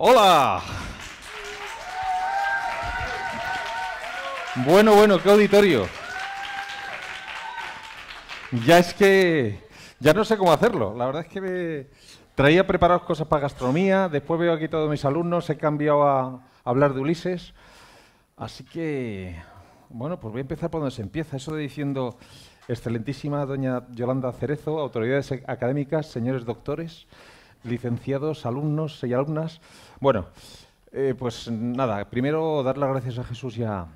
Hola. Bueno, bueno, qué auditorio. Ya es que ya no sé cómo hacerlo. La verdad es que me traía preparados cosas para gastronomía. Después veo aquí todos mis alumnos. He cambiado a hablar de Ulises. Así que, bueno, pues voy a empezar por donde se empieza. Eso de diciendo, excelentísima doña Yolanda Cerezo, autoridades académicas, señores doctores licenciados, alumnos y alumnas. Bueno, eh, pues nada, primero dar las gracias a Jesús y a,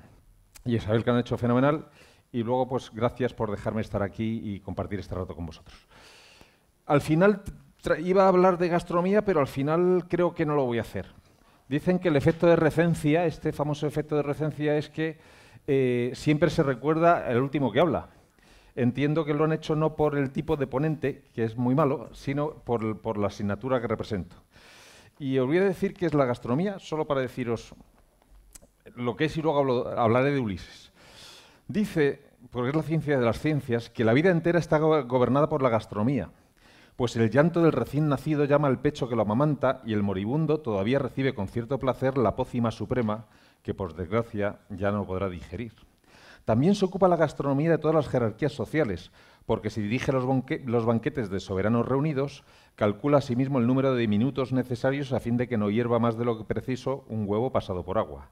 Isabel que han hecho fenomenal y luego pues gracias por dejarme estar aquí y compartir este rato con vosotros. Al final iba a hablar de gastronomía, pero al final creo que no lo voy a hacer. Dicen que el efecto de recencia, este famoso efecto de recencia, es que eh, siempre se recuerda el último que habla. Entiendo que lo han hecho no por el tipo de ponente, que es muy malo, sino por, la asignatura que represento. Y os voy a decir que es la gastronomía, solo para deciros lo que es y luego hablaré de Ulises. Dice, porque es la ciencia de las ciencias, que la vida entera está gobernada por la gastronomía, pues el llanto del recién nacido llama al pecho que lo amamanta y el moribundo todavía recibe con cierto placer la pócima suprema que por desgracia ya no podrá digerir. También se ocupa la gastronomía de todas las jerarquías sociales, porque si dirige los, banquetes de soberanos reunidos, calcula asimismo el número de minutos necesarios a fin de que no hierva más de lo que preciso un huevo pasado por agua.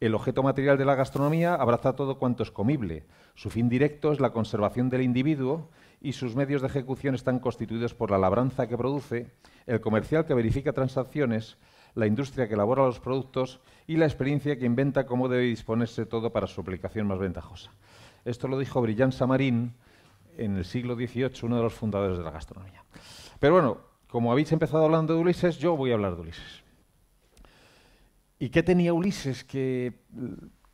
El objeto material de la gastronomía abraza todo cuanto es comible. Su fin directo es la conservación del individuo y sus medios de ejecución están constituidos por la labranza que produce, el comercial que verifica transacciones, la industria que elabora los productos y la experiencia que inventa cómo debe disponerse todo para su aplicación más ventajosa. Esto lo dijo Brillán Samarín en el siglo XVIII, uno de los fundadores de la gastronomía. Pero bueno, como habéis empezado hablando de Ulises, yo voy a hablar de Ulises. ¿Y qué tenía Ulises que,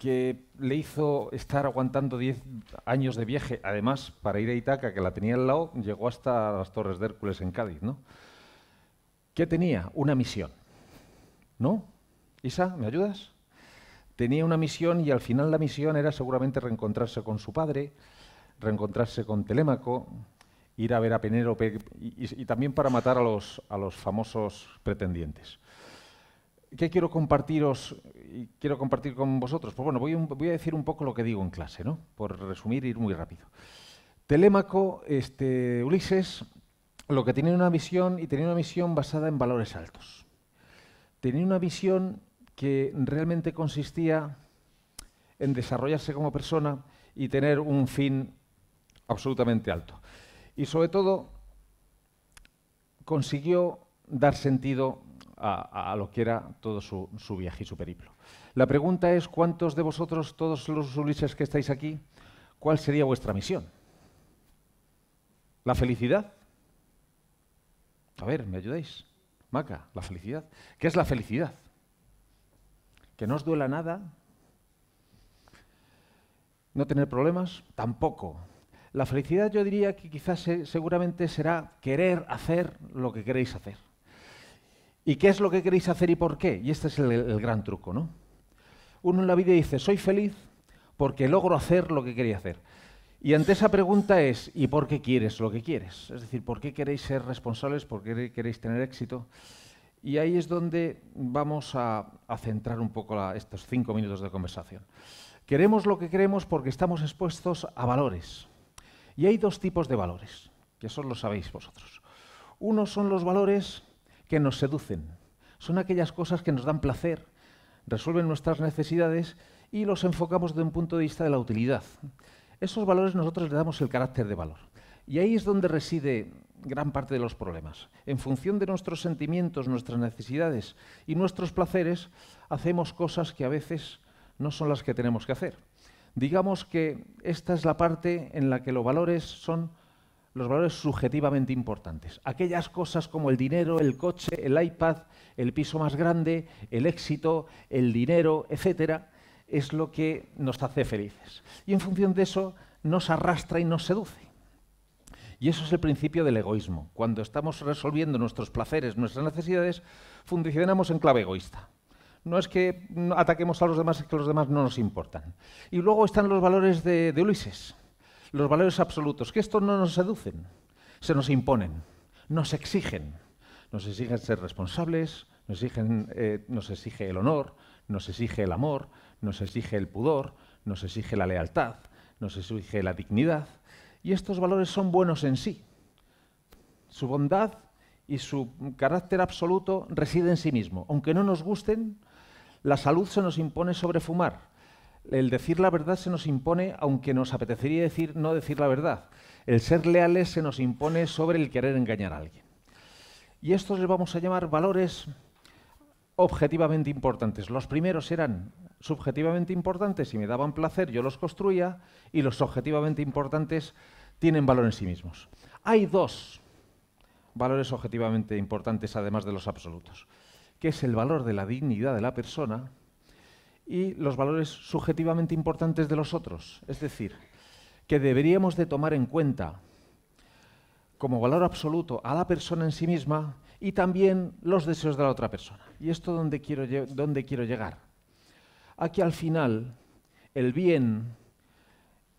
le hizo estar aguantando 10 años de viaje? Además, para ir a Itaca, que la tenía al lado, llegó hasta las Torres de Hércules en Cádiz, ¿no? ¿Qué tenía? Una misión. No. Isa, ¿me ayudas? Tenía una misión y al final la misión era seguramente reencontrarse con su padre, reencontrarse con Telémaco, ir a ver a Penélope y, también para matar a los, a los famosos pretendientes. ¿Qué quiero compartiros quiero compartir con vosotros? Pues bueno, voy, a decir un poco lo que digo en clase, ¿no? Por resumir, ir muy rápido. Telémaco, este, Ulises, lo que tenía una misión y tenía una misión basada en valores altos tenía una visión que realmente consistía en desarrollarse como persona y tener un fin absolutamente alto. Y sobre todo, consiguió dar sentido a, lo que era todo su, viaje y su periplo. La pregunta es, ¿cuántos de vosotros, todos los Ulises que estáis aquí, cuál sería vuestra misión? ¿La felicidad? A ver, ¿me ayudáis? Maca, la felicidad. ¿Qué es la felicidad? Que no os duela nada. No tener problemas, tampoco. La felicidad yo diría que quizás eh, seguramente será querer hacer lo que queréis hacer. ¿Y qué es lo que queréis hacer y por qué? Y este es el, el gran truco, ¿no? Uno en la vida dice, soy feliz porque logro hacer lo que quería hacer. Y ante esa pregunta es, ¿y por qué quieres lo que quieres? Es decir, ¿por qué queréis ser responsables? ¿Por qué queréis tener éxito? Y ahí es donde vamos a, centrar un poco estos cinco minutos de conversación. Queremos lo que queremos porque estamos expuestos a valores. Y hay dos tipos de valores, que eso lo sabéis vosotros. Uno son los valores que nos seducen. Son aquellas cosas que nos dan placer, resuelven nuestras necesidades y los enfocamos desde un punto de vista de la utilidad. Esos valores nosotros le damos el carácter de valor. Y ahí es donde reside gran parte de los problemas. En función de nuestros sentimientos, nuestras necesidades y nuestros placeres, hacemos cosas que a veces no son las que tenemos que hacer. Digamos que esta es la parte en la que los valores son los valores subjetivamente importantes. Aquellas cosas como el dinero, el coche, el iPad, el piso más grande, el éxito, el dinero, etcétera, es lo que nos hace felices. Y en función de eso nos arrastra y nos seduce. Y eso es el principio del egoísmo. Cuando estamos resolviendo nuestros placeres, nuestras necesidades, funcionamos en clave egoísta. No es que ataquemos a los demás, es que los demás no nos importan. Y luego están los valores de, Ulises, los valores absolutos, que estos no nos seducen, se nos imponen, nos exigen. Nos exigen ser responsables, nos, exigen, eh, nos exige el honor, nos exige el amor, nos exige el pudor, nos exige la lealtad, nos exige la dignidad, y estos valores son buenos en sí. Su bondad y su carácter absoluto reside en sí mismo. Aunque no nos gusten, la salud se nos impone sobre fumar. El decir la verdad se nos impone, aunque nos apetecería decir no decir la verdad. El ser leales se nos impone sobre el querer engañar a alguien. Y estos les vamos a llamar valores objetivamente importantes. Los primeros eran subjetivamente importantes y me daban placer, yo los construía, y los objetivamente importantes tienen valor en sí mismos. Hay dos valores objetivamente importantes, además de los absolutos, que es el valor de la dignidad de la persona y los valores subjetivamente importantes de los otros. Es decir, que deberíamos de tomar en cuenta como valor absoluto a la persona en sí misma y también los deseos de la otra persona. Y esto donde quiero, donde quiero llegar. Aquí al final, el bien,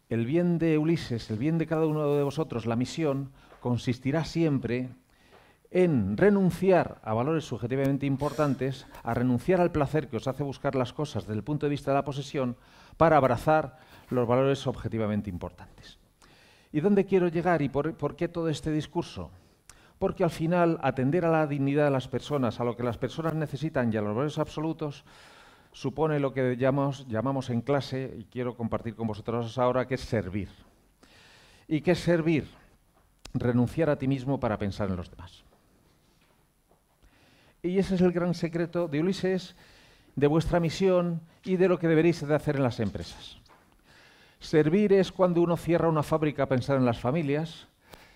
el bien de Ulises, el bien de cada uno de vosotros, la misión, consistirá siempre en renunciar a valores subjetivamente importantes, a renunciar al placer que os hace buscar las cosas desde el punto de vista de la posesión, para abrazar los valores objetivamente importantes. ¿Y dónde quiero llegar y por, qué todo este discurso? Porque al final atender a la dignidad de las personas, a lo que las personas necesitan y a los valores absolutos, supone lo que llamamos, en clase, y quiero compartir con vosotros ahora, que es servir. ¿Y qué es servir? Renunciar a ti mismo para pensar en los demás. Y ese es el gran secreto de Ulises, de vuestra misión y de lo que deberéis de hacer en las empresas. Servir es cuando uno cierra una fábrica pensar en las familias.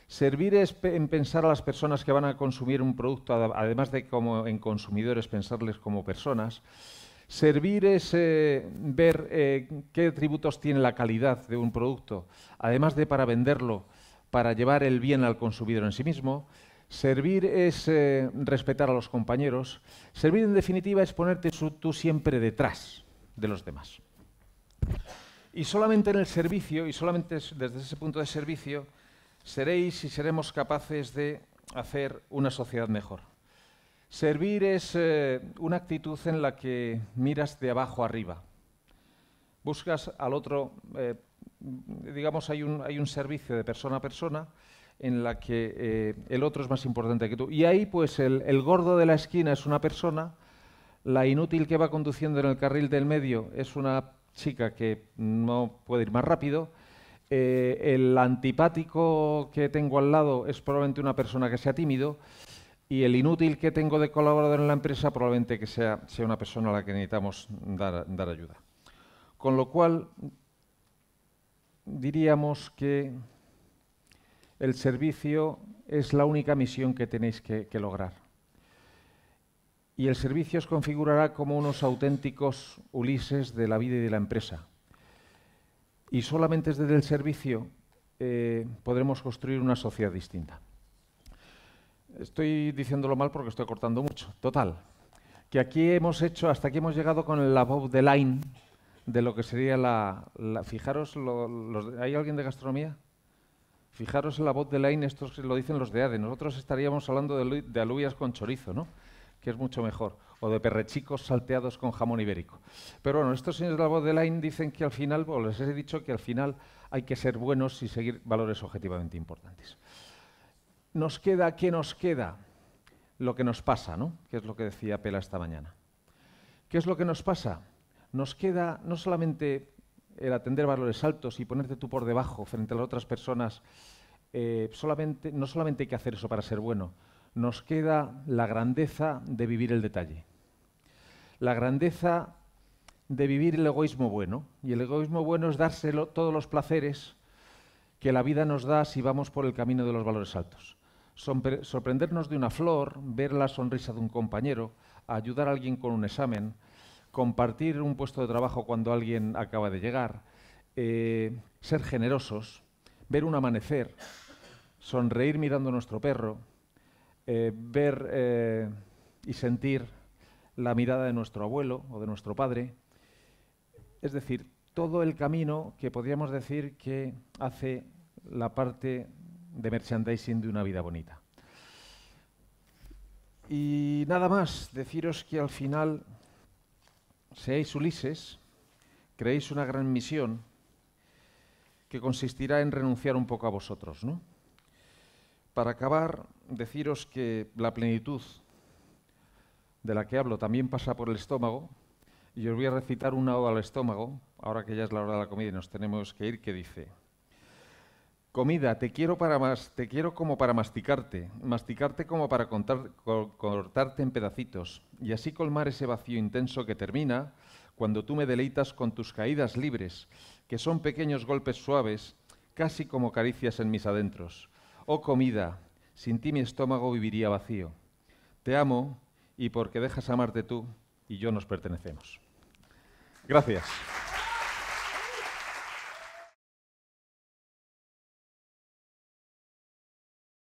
Servir es en pensar a las personas que van a consumir un producto, además de como en consumidores, pensarles como personas. Servir es eh, ver eh, qué atributos tiene la calidad de un producto, además de para venderlo, para llevar el bien al consumidor en sí mismo. Servir es eh, respetar a los compañeros. Servir, en definitiva, es ponerte tú siempre detrás de los demás. Y solamente en el servicio, y solamente desde ese punto de servicio, seréis y seremos capaces de hacer una sociedad mejor. Servir es eh, una actitud en la que miras de abajo arriba. Buscas al otro, eh, digamos, hay un, hay un servicio de persona a persona en la que eh, el otro es más importante que tú. Y ahí, pues, el, el, gordo de la esquina es una persona, la inútil que va conduciendo en el carril del medio es una persona, chica que no puede ir más rápido. Eh, el antipático que tengo al lado es probablemente una persona que sea tímido y el inútil que tengo de colaborador en la empresa probablemente que sea, sea una persona a la que necesitamos dar, ayuda. Con lo cual, diríamos que el servicio es la única misión que tenéis que lograr y el servicio os configurará como unos auténticos Ulises de la vida y de la empresa. Y solamente desde el servicio eh, podremos construir una sociedad distinta. Estoy diciéndolo mal porque estoy cortando mucho. Total, que aquí hemos hecho, hasta aquí hemos llegado con el above the line de lo que sería la... fijaros, lo, ¿hay alguien de gastronomía? Fijaros en la voz de Line, esto lo dicen los de ADE. Nosotros estaríamos hablando de, de alubias con chorizo, ¿no? que es mucho mejor, o de perrechicos salteados con jamón ibérico. Pero bueno, estos señores de la voz de Line dicen que al final, o les he dicho que al final hay que ser buenos y seguir valores objetivamente importantes. Nos queda, ¿qué nos queda? Lo que nos pasa, ¿no? Que es lo que decía Pela esta mañana. ¿Qué es lo que nos pasa? Nos queda no solamente el atender valores altos y ponerte tú por debajo frente a las otras personas, eh, solamente, no solamente hay que hacer eso para ser bueno, nos queda la grandeza de vivir el detalle. La grandeza de vivir el egoísmo bueno. Y el egoísmo bueno es dárselo todos los placeres que la vida nos da si vamos por el camino de los valores altos. Sorprendernos de una flor, ver la sonrisa de un compañero, ayudar a alguien con un examen, compartir un puesto de trabajo cuando alguien acaba de llegar, eh, ser generosos, ver un amanecer, sonreír mirando a nuestro perro, eh, ver eh, y sentir la mirada de nuestro abuelo o de nuestro padre. Es decir, todo el camino que podríamos decir que hace la parte de merchandising de una vida bonita. Y nada más, deciros que al final seáis Ulises, creéis una gran misión que consistirá en renunciar un poco a vosotros, ¿no? para acabar, deciros que la plenitud de la que hablo también pasa por el estómago, y os voy a recitar una oda al estómago, ahora que ya es la hora de la comida y nos tenemos que ir, que dice, comida, te quiero, para más, te quiero como para masticarte, masticarte como para cortarte en pedacitos, y así colmar ese vacío intenso que termina cuando tú me deleitas con tus caídas libres, que son pequeños golpes suaves, casi como caricias en mis adentros. Oh comida, sin ti mi estómago viviría vacío. Te amo y porque dejas amarte tú y yo nos pertenecemos. Gracias.